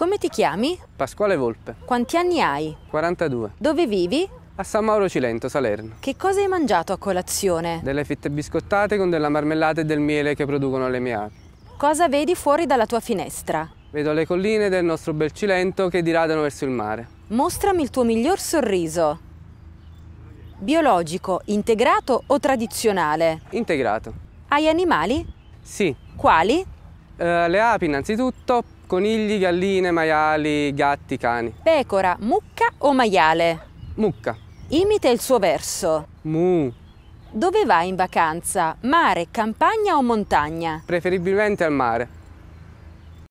Come ti chiami? Pasquale Volpe. Quanti anni hai? 42. Dove vivi? A San Mauro Cilento, Salerno. Che cosa hai mangiato a colazione? Delle fitte biscottate con della marmellata e del miele che producono le mie api. Cosa vedi fuori dalla tua finestra? Vedo le colline del nostro bel Cilento che diradano verso il mare. Mostrami il tuo miglior sorriso. Biologico, integrato o tradizionale? Integrato. Hai animali? Sì. Quali? Eh, le api innanzitutto, conigli, galline, maiali, gatti, cani. Pecora, mucca o maiale? Mucca. Imita il suo verso. Mu. Dove vai in vacanza? Mare, campagna o montagna? Preferibilmente al mare.